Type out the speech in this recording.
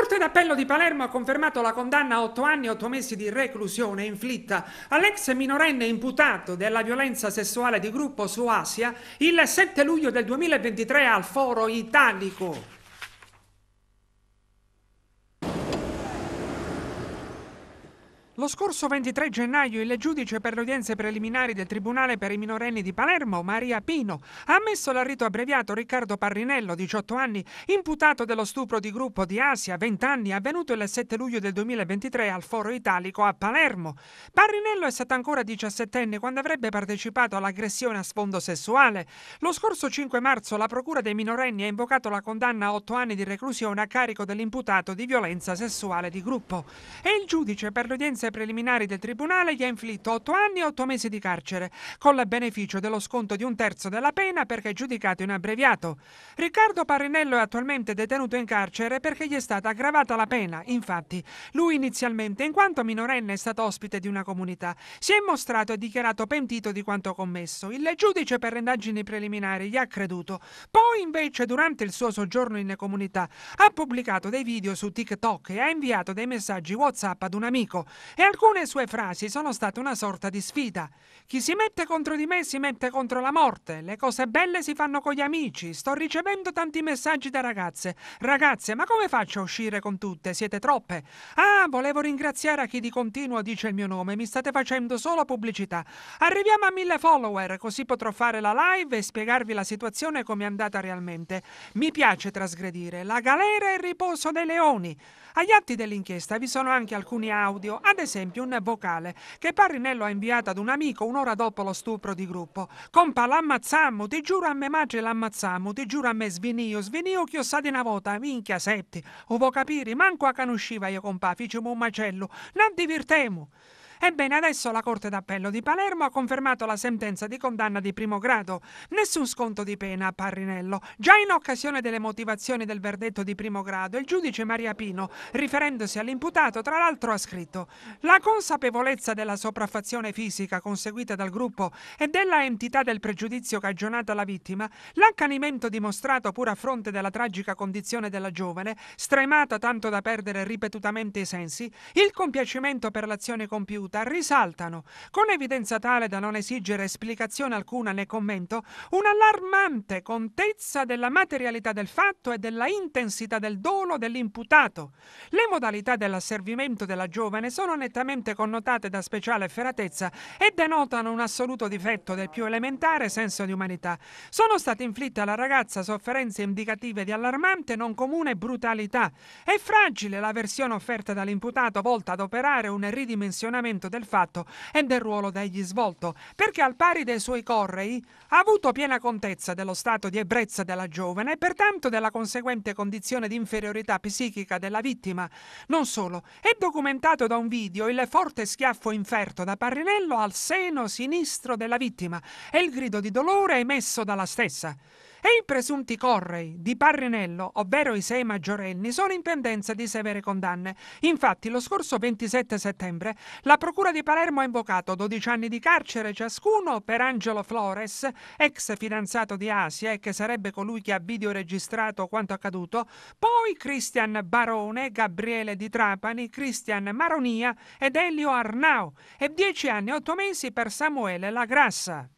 Corte d'Appello di Palermo ha confermato la condanna a otto anni e otto mesi di reclusione inflitta all'ex minorenne imputato della violenza sessuale di gruppo su Asia il 7 luglio del 2023 al Foro Italico. Lo scorso 23 gennaio il giudice per le udienze preliminari del Tribunale per i minorenni di Palermo, Maria Pino, ha ammesso l'arrito abbreviato Riccardo Parrinello, 18 anni, imputato dello stupro di gruppo di Asia, 20 anni, avvenuto il 7 luglio del 2023 al Foro Italico a Palermo. Parrinello è stato ancora 17enne quando avrebbe partecipato all'aggressione a sfondo sessuale. Lo scorso 5 marzo la Procura dei minorenni ha invocato la condanna a 8 anni di reclusione a carico dell'imputato di violenza sessuale di gruppo. E il giudice per le udienze udienze preliminari del Tribunale gli ha inflitto 8 anni e 8 mesi di carcere, con il beneficio dello sconto di un terzo della pena perché giudicato in abbreviato. Riccardo Parinello è attualmente detenuto in carcere perché gli è stata aggravata la pena. Infatti, lui inizialmente, in quanto minorenne, è stato ospite di una comunità. Si è mostrato e dichiarato pentito di quanto commesso. Il giudice per le indagini preliminari gli ha creduto. Poi, invece, durante il suo soggiorno in comunità, ha pubblicato dei video su TikTok e ha inviato dei messaggi WhatsApp ad un amico e alcune sue frasi sono state una sorta di sfida. Chi si mette contro di me si mette contro la morte, le cose belle si fanno con gli amici, sto ricevendo tanti messaggi da ragazze. Ragazze, ma come faccio a uscire con tutte? Siete troppe. Ah, volevo ringraziare a chi di continuo dice il mio nome, mi state facendo solo pubblicità. Arriviamo a mille follower, così potrò fare la live e spiegarvi la situazione come è andata realmente. Mi piace trasgredire, la galera è il riposo dei leoni. Agli atti dell'inchiesta vi sono anche alcuni audio, ad esempio esempio un vocale che Parrinello ha inviato ad un amico un'ora dopo lo stupro di gruppo. Compa, l'ammazzammo, ti giuro a me maggi l'ammazzammo, ti giuro a me svinio, svinio che ho di una volta, minchia septi. Uvo capire, manco a canusciva io compa, facciamo un macello, non divertemo. Ebbene, adesso la Corte d'Appello di Palermo ha confermato la sentenza di condanna di primo grado. Nessun sconto di pena a Parrinello. Già in occasione delle motivazioni del verdetto di primo grado, il giudice Maria Pino, riferendosi all'imputato, tra l'altro ha scritto «La consapevolezza della sopraffazione fisica conseguita dal gruppo e della entità del pregiudizio cagionato alla vittima, l'accanimento dimostrato pur a fronte della tragica condizione della giovane, stremata tanto da perdere ripetutamente i sensi, il compiacimento per l'azione compiuta, battuta risaltano, con evidenza tale da non esigere esplicazione alcuna né commento, un'allarmante contezza della materialità del fatto e della intensità del dolo dell'imputato. Le modalità dell'asservimento della giovane sono nettamente connotate da speciale feratezza e denotano un assoluto difetto del più elementare senso di umanità. Sono state inflitte alla ragazza sofferenze indicative di allarmante, non comune brutalità. È fragile la versione offerta dall'imputato volta ad operare un ridimensionamento conoscimento del fatto e del ruolo da egli svolto, perché al pari dei suoi correi ha avuto piena contezza dello stato di ebbrezza della giovane e pertanto della conseguente condizione di inferiorità psichica della vittima. Non solo, è documentato da un video il forte schiaffo inferto da Parrinello al seno sinistro della vittima e il grido di dolore emesso dalla stessa e i presunti correi di Parrinello, ovvero i sei maggiorenni, sono in pendenza di severe condanne. Infatti, lo scorso 27 settembre, la Procura di Palermo ha invocato 12 anni di carcere ciascuno per Angelo Flores, ex fidanzato di Asia e che sarebbe colui che ha videoregistrato quanto accaduto, poi Christian Barone, Gabriele Di Trapani, Christian Maronia ed Elio Arnau e 10 anni e 8 mesi per Samuele La Grassa.